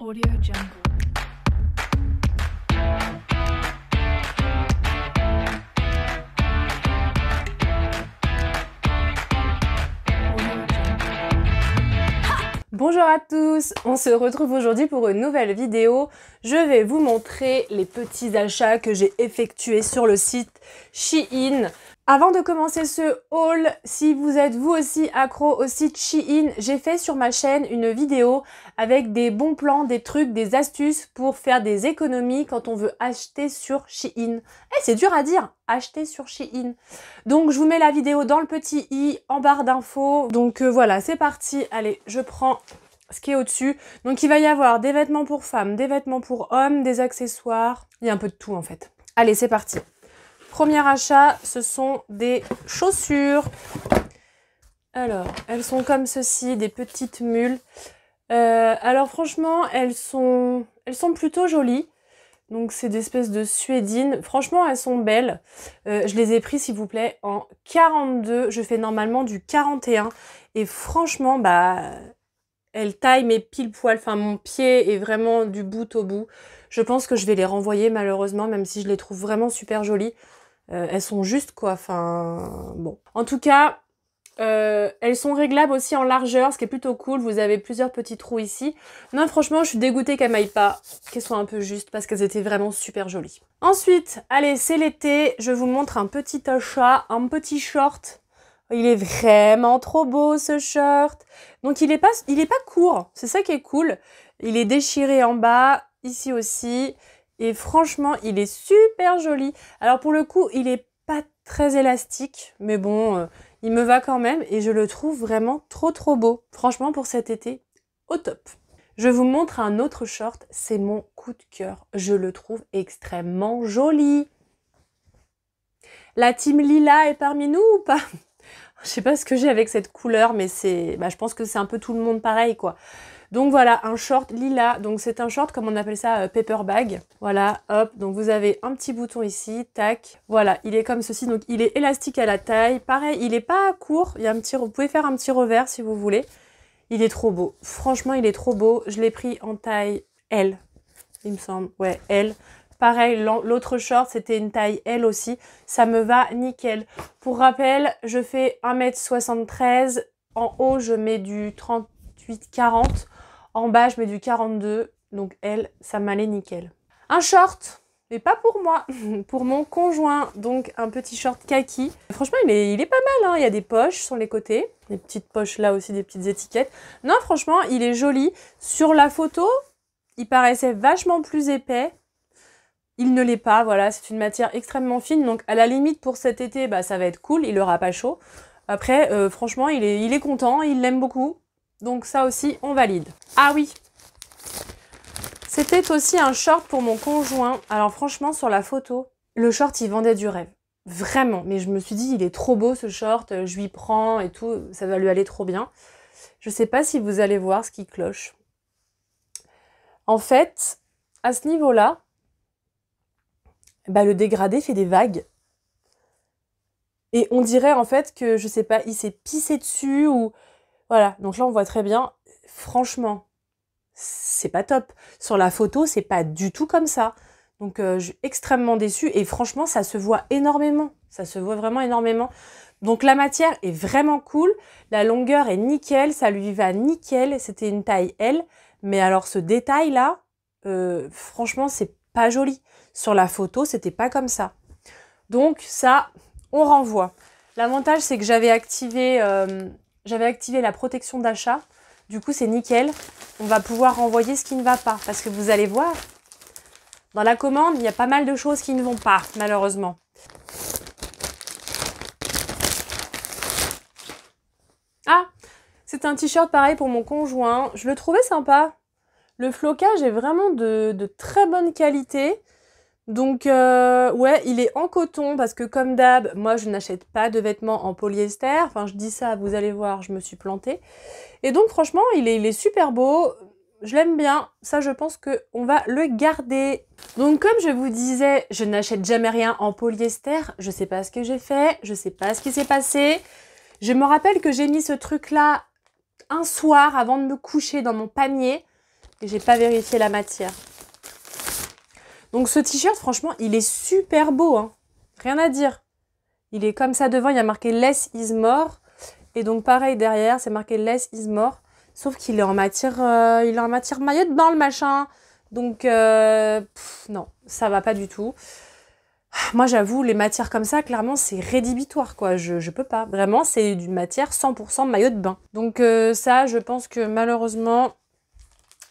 Audio Jungle. Bonjour à tous, on se retrouve aujourd'hui pour une nouvelle vidéo. Je vais vous montrer les petits achats que j'ai effectués sur le site Shein. Avant de commencer ce haul, si vous êtes vous aussi accro au site Shein, j'ai fait sur ma chaîne une vidéo avec des bons plans, des trucs, des astuces pour faire des économies quand on veut acheter sur Shein. Eh, c'est dur à dire, acheter sur Shein. Donc je vous mets la vidéo dans le petit i en barre d'infos. Donc euh, voilà, c'est parti. Allez, je prends ce qui est au-dessus. Donc il va y avoir des vêtements pour femmes, des vêtements pour hommes, des accessoires. Il y a un peu de tout en fait. Allez, c'est parti. Premier achat, ce sont des chaussures. Alors, elles sont comme ceci, des petites mules. Euh, alors franchement, elles sont, elles sont plutôt jolies. Donc c'est des espèces de suédines. Franchement, elles sont belles. Euh, je les ai prises, s'il vous plaît, en 42. Je fais normalement du 41. Et franchement, bah, elles taillent mes pile poil. Enfin, mon pied est vraiment du bout au bout. Je pense que je vais les renvoyer malheureusement, même si je les trouve vraiment super jolies. Euh, elles sont justes, quoi. Enfin, bon. En tout cas, euh, elles sont réglables aussi en largeur, ce qui est plutôt cool. Vous avez plusieurs petits trous ici. Non, franchement, je suis dégoûtée qu'elles m'aillent pas, qu'elles soient un peu justes, parce qu'elles étaient vraiment super jolies. Ensuite, allez, c'est l'été. Je vous montre un petit achat, un petit short. Il est vraiment trop beau ce short. Donc il est pas, il est pas court. C'est ça qui est cool. Il est déchiré en bas, ici aussi. Et franchement, il est super joli. Alors pour le coup, il est pas très élastique, mais bon, euh, il me va quand même et je le trouve vraiment trop trop beau. Franchement, pour cet été, au top. Je vous montre un autre short, c'est mon coup de cœur. Je le trouve extrêmement joli. La team lila est parmi nous ou pas Je sais pas ce que j'ai avec cette couleur, mais c'est, bah, je pense que c'est un peu tout le monde pareil, quoi. Donc voilà, un short lila, Donc c'est un short, comme on appelle ça, euh, paper bag. Voilà, hop. Donc vous avez un petit bouton ici, tac. Voilà, il est comme ceci. Donc il est élastique à la taille. Pareil, il n'est pas court. Il y a un petit, vous pouvez faire un petit revers si vous voulez. Il est trop beau. Franchement, il est trop beau. Je l'ai pris en taille L, il me semble. Ouais, L. Pareil, l'autre short, c'était une taille L aussi. Ça me va nickel. Pour rappel, je fais 1m73. En haut, je mets du 38-40. En bas, je mets du 42. Donc elle, ça m'allait nickel. Un short, mais pas pour moi, pour mon conjoint. Donc un petit short kaki. Franchement, il est, pas mal. Hein. Il y a des poches sur les côtés. Des petites poches là aussi, des petites étiquettes. Non, franchement, il est joli. Sur la photo, il paraissait vachement plus épais. Il ne l'est pas, voilà, c'est une matière extrêmement fine. Donc à la limite pour cet été, bah, ça va être cool, il aura pas chaud. Après, euh, franchement, il est content, il l'aime beaucoup. Donc ça aussi, on valide. Ah oui C'était aussi un short pour mon conjoint. Alors franchement, sur la photo, le short, il vendait du rêve. Vraiment. Mais je me suis dit, il est trop beau ce short, je lui prends et tout, ça va lui aller trop bien. Je ne sais pas si vous allez voir ce qui cloche. En fait, à ce niveau-là, bah, le dégradé fait des vagues. Et on dirait en fait que, je sais pas, il s'est pissé dessus ou voilà, donc là on voit très bien, franchement, c'est pas top. Sur la photo, c'est pas du tout comme ça. Donc euh, je suis extrêmement déçue et franchement, ça se voit énormément. Ça se voit vraiment énormément. Donc la matière est vraiment cool, la longueur est nickel, ça lui va nickel, c'était une taille L, mais alors ce détail là, euh, franchement c'est pas joli. Sur la photo c'était pas comme ça. Donc ça, on renvoie. L'avantage c'est que j'avais activé euh, j'avais activé la protection d'achat. Du coup, c'est nickel. On va pouvoir renvoyer ce qui ne va pas. Parce que vous allez voir, dans la commande, il y a pas mal de choses qui ne vont pas, malheureusement. Ah, c'est un t-shirt pareil pour mon conjoint. Je le trouvais sympa. Le flocage est vraiment de très bonne qualité. Donc euh, ouais, il est en coton parce que comme d'hab, moi je n'achète pas de vêtements en polyester. Enfin, je dis ça, vous allez voir, je me suis plantée. Et donc franchement, il est, super beau. Je l'aime bien. Ça, je pense qu'on va le garder. Donc comme je vous disais, je n'achète jamais rien en polyester. Je sais pas ce que j'ai fait, je ne sais pas ce qui s'est passé. Je me rappelle que j'ai mis ce truc là un soir avant de me coucher dans mon panier et j'ai pas vérifié la matière. Donc ce t-shirt, franchement, il est super beau. Hein. Rien à dire. Il est comme ça devant, il y a marqué Less is more. Et donc pareil derrière, c'est marqué Less is more. Sauf qu'il est en matière, euh, il est en matière maillot de bain le machin. Donc euh, non, ça va pas du tout. Moi j'avoue, les matières comme ça, clairement, c'est rédhibitoire quoi. Je, ne peux pas. Vraiment, c'est d'une matière 100% maillot de bain. Donc euh, ça, je pense que malheureusement,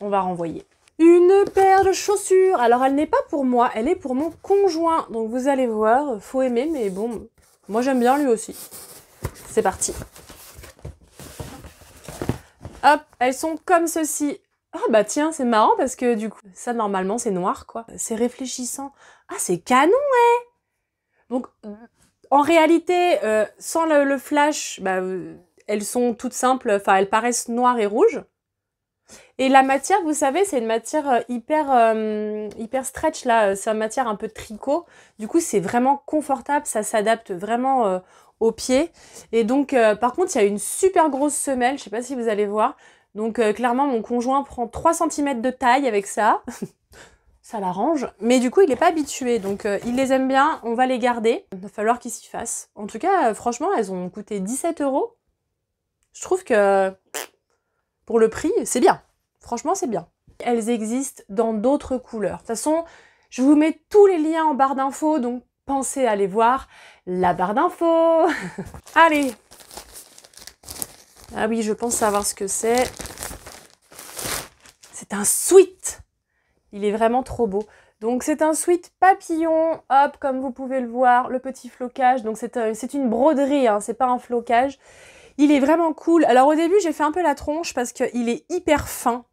on va renvoyer. Une paire de chaussures. Alors, elle n'est pas pour moi, elle est pour mon conjoint. Donc, vous allez voir, faut aimer, mais bon, moi j'aime bien lui aussi. C'est parti. Hop, elles sont comme ceci. Ah bah tiens, c'est marrant parce que du coup, ça normalement c'est noir quoi. C'est réfléchissant. Ah, c'est canon, hein Donc, en réalité, euh, sans le, flash, bah, euh, elles sont toutes simples. Enfin, elles paraissent noires et rouges. Et la matière, vous savez, c'est une matière euh, hyper, euh, hyper stretch là, euh, c'est une matière un peu tricot. Du coup, c'est vraiment confortable, ça s'adapte vraiment aux pieds. Et donc, par contre, il y a une super grosse semelle, je ne sais pas si vous allez voir. Donc, clairement, mon conjoint prend 3 cm de taille avec ça. ça l'arrange. Mais du coup, il n'est pas habitué. Donc, il les aime bien. On va les garder. Il va falloir qu'ils s'y fasse. En tout cas, franchement, elles ont coûté 17 euros. Je trouve que pour le prix, c'est bien. Franchement, c'est bien. Elles existent dans d'autres couleurs. De toute façon, je vous mets tous les liens en barre d'infos, donc pensez à aller voir la barre d'infos. Allez Ah oui, je pense savoir ce que c'est. C'est un sweat Il est vraiment trop beau. Donc c'est un sweat papillon, hop, comme vous pouvez le voir, le petit flocage. Donc c'est euh, une broderie, hein. c'est pas un flocage. Il est vraiment cool. Alors au début, j'ai fait un peu la tronche parce qu'il est hyper fin.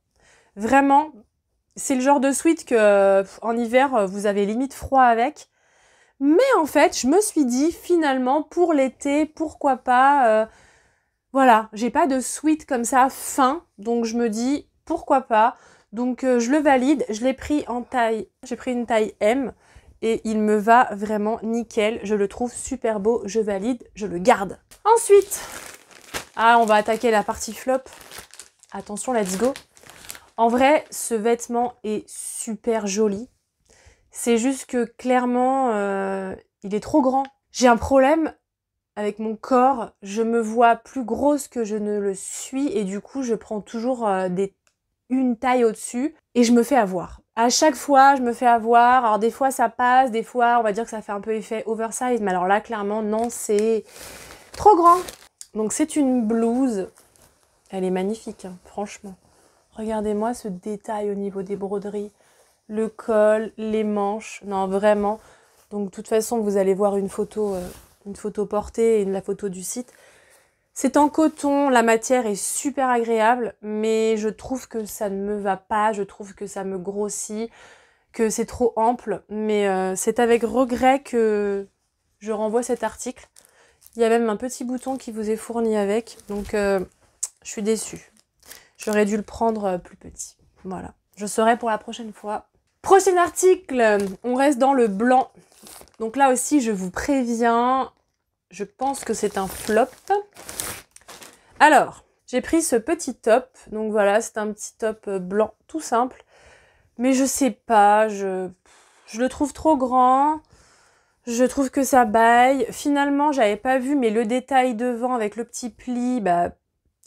Vraiment, c'est le genre de sweat que en hiver, euh, vous avez limite froid avec. Mais en fait, je me suis dit finalement pour l'été, pourquoi pas euh, voilà, j'ai pas de sweat comme ça fin, donc je me dis pourquoi pas. Donc euh, je le valide, je l'ai pris en taille, j'ai pris une taille M et il me va vraiment nickel. Je le trouve super beau, je valide, je le garde. Ensuite, ah, on va attaquer la partie flop. Attention, let's go. En vrai, ce vêtement est super joli. C'est juste que clairement, euh, il est trop grand. J'ai un problème avec mon corps. Je me vois plus grosse que je ne le suis et du coup, je prends toujours euh, une taille au-dessus et je me fais avoir. À chaque fois, je me fais avoir. Alors des fois, ça passe, des fois, on va dire que ça fait un peu effet oversize, mais alors là, clairement, non, c'est trop grand. Donc c'est une blouse. Elle est magnifique, hein, franchement. Regardez-moi ce détail au niveau des broderies, le col, les manches. Non, vraiment. Donc de toute façon, vous allez voir une photo, euh, une photo portée et la photo du site. C'est en coton, la matière est super agréable, mais je trouve que ça ne me va pas, je trouve que ça me grossit, que c'est trop ample. Mais euh, c'est avec regret que je renvoie cet article il y a même un petit bouton qui vous est fourni avec. Donc, euh, je suis déçue. J'aurais dû le prendre euh, plus petit. Voilà. Je serai pour la prochaine fois. Prochain article, on reste dans le blanc. Donc là aussi, je vous préviens, je pense que c'est un flop. Alors, j'ai pris ce petit top. Donc voilà, c'est un petit top euh, blanc tout simple. Mais je sais pas, je le trouve trop grand. Je trouve que ça baille. Finalement, j'avais pas vu, mais le détail devant avec le petit pli, bah,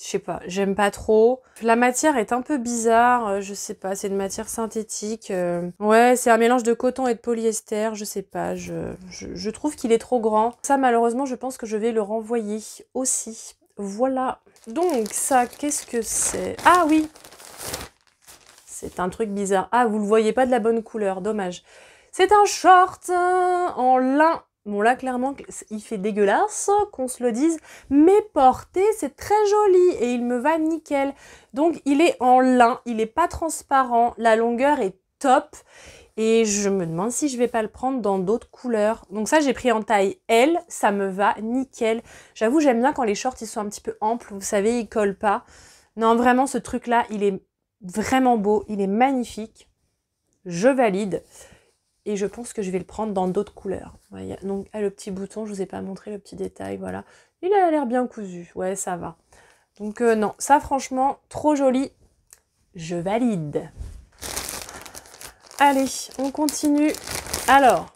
je sais pas, j'aime pas trop. La matière est un peu bizarre, euh, je sais pas, c'est une matière synthétique. Euh. Ouais, c'est un mélange de coton et de polyester, je sais pas, je, je trouve qu'il est trop grand. Ça, malheureusement, je pense que je vais le renvoyer aussi. Voilà. Donc, ça, qu'est-ce que c'est Ah oui C'est un truc bizarre. Ah, vous le voyez pas de la bonne couleur, dommage. C'est un short euh, en lin. Bon là clairement il fait dégueulasse qu'on se le dise, mais porté c'est très joli et il me va nickel. Donc il est en lin, il n'est pas transparent, la longueur est top et je me demande si je vais pas le prendre dans d'autres couleurs. Donc ça j'ai pris en taille L, ça me va nickel. J'avoue j'aime bien quand les shorts ils sont un petit peu amples, vous savez ils collent pas. Non vraiment ce truc là il est vraiment beau, il est magnifique. Je valide et je pense que je vais le prendre dans d'autres couleurs. donc, ah, le petit bouton, je ne vous ai pas montré le petit détail, voilà. Il a l'air bien cousu, ouais, ça va. Donc euh, non, ça franchement, trop joli, je valide. Allez, on continue. Alors,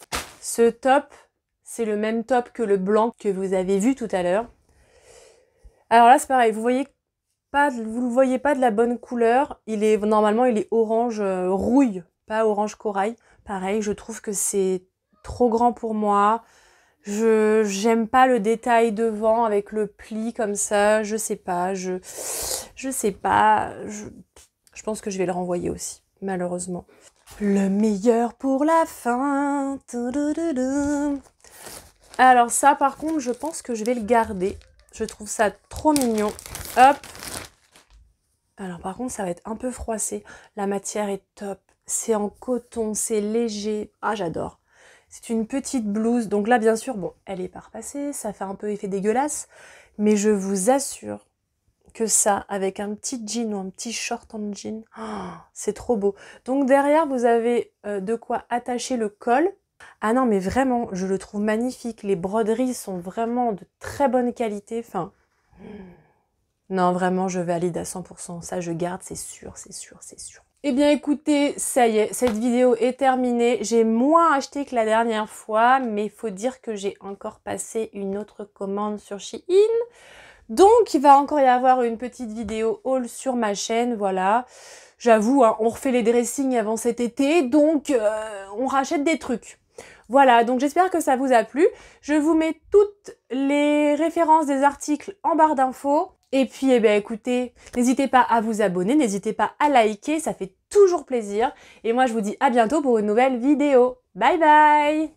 ce top, c'est le même top que le blanc que vous avez vu tout à l'heure. Alors là, c'est pareil, vous voyez pas, vous le voyez pas de la bonne couleur. Il est normalement, il est orange euh, rouille, pas orange corail. Pareil, je trouve que c'est trop grand pour moi. Je j'aime pas le détail devant avec le pli comme ça, je sais pas, je je sais pas, je, je pense que je vais le renvoyer aussi, malheureusement. Le meilleur pour la fin. Alors ça par contre, je pense que je vais le garder. Je trouve ça trop mignon. Hop. Alors par contre, ça va être un peu froissé. La matière est top c'est en coton, c'est léger. Ah, j'adore. C'est une petite blouse. Donc là, bien sûr, bon, elle est pas repassée, ça fait un peu effet dégueulasse. Mais je vous assure que ça, avec un petit jean ou un petit short en jean, oh, c'est trop beau. Donc derrière, vous avez euh, de quoi attacher le col. Ah non, mais vraiment, je le trouve magnifique. Les broderies sont vraiment de très bonne qualité. Enfin, non, vraiment, je valide à 100%. Ça, je garde, c'est sûr, c'est sûr, c'est sûr. Eh bien écoutez, ça y est, cette vidéo est terminée. J'ai moins acheté que la dernière fois, mais il faut dire que j'ai encore passé une autre commande sur Shein. Donc il va encore y avoir une petite vidéo haul sur ma chaîne, voilà. J'avoue, hein, on refait les dressings avant cet été, donc euh, on rachète des trucs. Voilà, donc j'espère que ça vous a plu. Je vous mets toutes les références des articles en barre d'infos. Et puis, eh bien, écoutez, n'hésitez pas à vous abonner, n'hésitez pas à liker, ça fait toujours plaisir. Et moi, je vous dis à bientôt pour une nouvelle vidéo. Bye bye